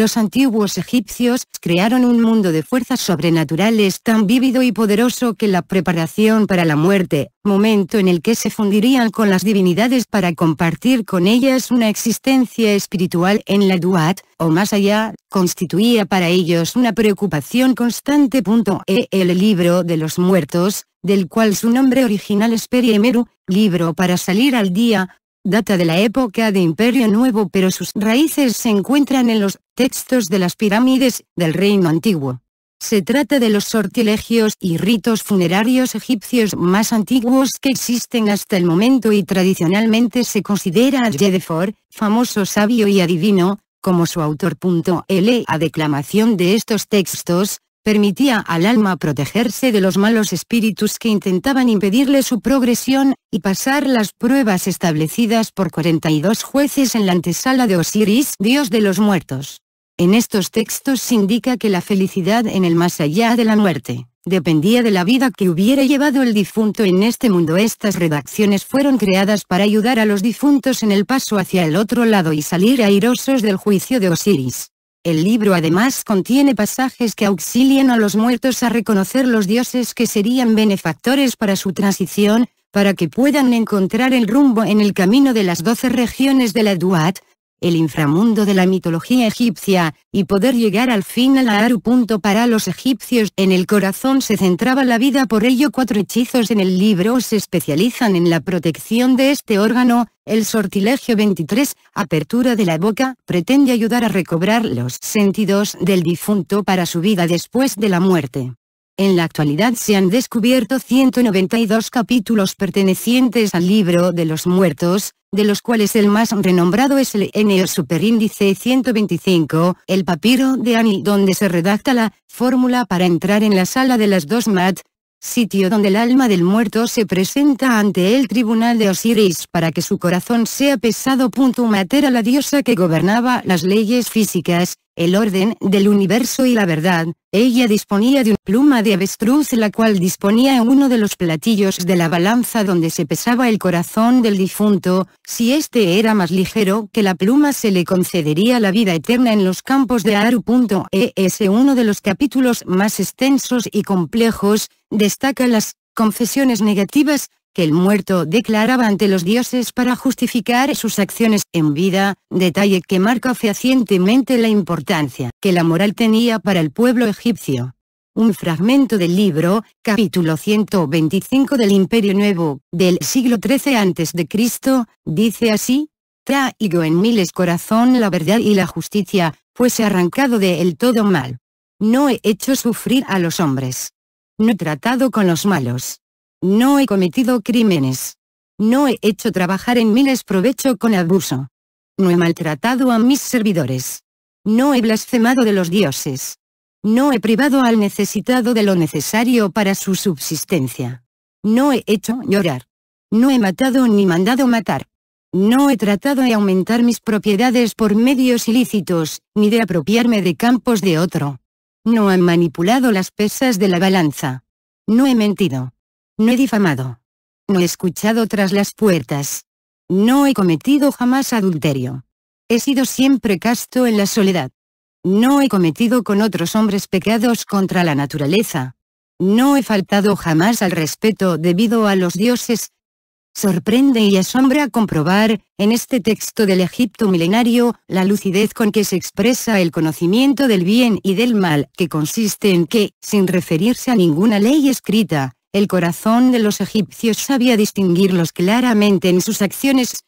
los antiguos egipcios crearon un mundo de fuerzas sobrenaturales tan vívido y poderoso que la preparación para la muerte, momento en el que se fundirían con las divinidades para compartir con ellas una existencia espiritual en la Duat, o más allá, constituía para ellos una preocupación constante. E, el libro de los muertos, del cual su nombre original es Emeru, libro para salir al día, data de la época de Imperio Nuevo pero sus raíces se encuentran en los textos de las pirámides del Reino Antiguo. Se trata de los sortilegios y ritos funerarios egipcios más antiguos que existen hasta el momento y tradicionalmente se considera a Jedefor, famoso sabio y adivino, como su autor. L. A declamación de estos textos, permitía al alma protegerse de los malos espíritus que intentaban impedirle su progresión, y pasar las pruebas establecidas por 42 jueces en la antesala de Osiris, dios de los muertos. En estos textos se indica que la felicidad en el más allá de la muerte, dependía de la vida que hubiera llevado el difunto en este mundo. Estas redacciones fueron creadas para ayudar a los difuntos en el paso hacia el otro lado y salir airosos del juicio de Osiris. El libro además contiene pasajes que auxilian a los muertos a reconocer los dioses que serían benefactores para su transición, para que puedan encontrar el rumbo en el camino de las doce regiones de la Duat, el inframundo de la mitología egipcia, y poder llegar al fin a la Para los egipcios en el corazón se centraba la vida por ello cuatro hechizos en el libro se especializan en la protección de este órgano, el sortilegio 23, apertura de la boca, pretende ayudar a recobrar los sentidos del difunto para su vida después de la muerte. En la actualidad se han descubierto 192 capítulos pertenecientes al libro de los muertos, de los cuales el más renombrado es el Eneo Superíndice 125, el papiro de Ani donde se redacta la fórmula para entrar en la sala de las dos mat, sitio donde el alma del muerto se presenta ante el tribunal de Osiris para que su corazón sea pesado. punto a la diosa que gobernaba las leyes físicas, el orden del universo y la verdad, ella disponía de una pluma de avestruz la cual disponía en uno de los platillos de la balanza donde se pesaba el corazón del difunto, si este era más ligero que la pluma se le concedería la vida eterna en los campos de Aru.es uno de los capítulos más extensos y complejos, destaca las confesiones negativas, que el muerto declaraba ante los dioses para justificar sus acciones en vida, detalle que marca fehacientemente la importancia que la moral tenía para el pueblo egipcio. Un fragmento del libro, capítulo 125 del Imperio Nuevo, del siglo XIII a.C., dice así, Traigo en miles corazón la verdad y la justicia, fuese arrancado de él todo mal. No he hecho sufrir a los hombres. No he tratado con los malos no he cometido crímenes. No he hecho trabajar en miles provecho con abuso. No he maltratado a mis servidores. No he blasfemado de los dioses. No he privado al necesitado de lo necesario para su subsistencia. No he hecho llorar. No he matado ni mandado matar. No he tratado de aumentar mis propiedades por medios ilícitos, ni de apropiarme de campos de otro. No he manipulado las pesas de la balanza. No he mentido. No he difamado. No he escuchado tras las puertas. No he cometido jamás adulterio. He sido siempre casto en la soledad. No he cometido con otros hombres pecados contra la naturaleza. No he faltado jamás al respeto debido a los dioses. Sorprende y asombra comprobar, en este texto del Egipto milenario, la lucidez con que se expresa el conocimiento del bien y del mal, que consiste en que, sin referirse a ninguna ley escrita, el corazón de los egipcios sabía distinguirlos claramente en sus acciones,